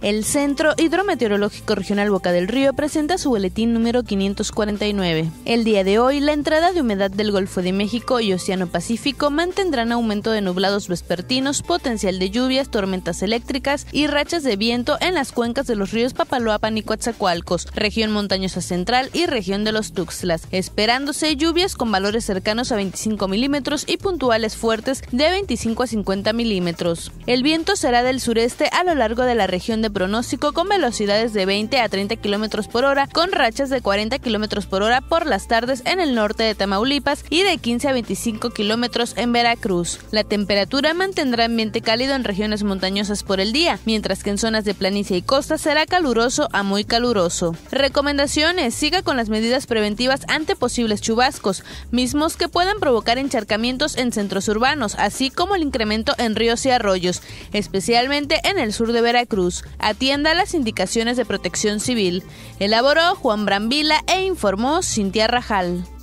El Centro Hidrometeorológico Regional Boca del Río presenta su boletín número 549. El día de hoy, la entrada de humedad del Golfo de México y Océano Pacífico mantendrán aumento de nublados vespertinos, potencial de lluvias, tormentas eléctricas y rachas de viento en las cuencas de los ríos Papaloapan y Coatzacoalcos, región montañosa central y región de los Tuxtlas, esperándose lluvias con valores cercanos a 25 milímetros y puntuales fuertes de 25 a 50 milímetros. El viento será del sureste a lo largo de la región de pronóstico con velocidades de 20 a 30 km por hora, con rachas de 40 km por hora por las tardes en el norte de Tamaulipas y de 15 a 25 km en Veracruz. La temperatura mantendrá ambiente cálido en regiones montañosas por el día, mientras que en zonas de planicie y costa será caluroso a muy caluroso. Recomendaciones: siga con las medidas preventivas ante posibles chubascos, mismos que puedan provocar encharcamientos en centros urbanos, así como el incremento en ríos y arroyos, especialmente en el sur de Veracruz atienda las indicaciones de protección civil, elaboró Juan Brambila e informó Cintia Rajal.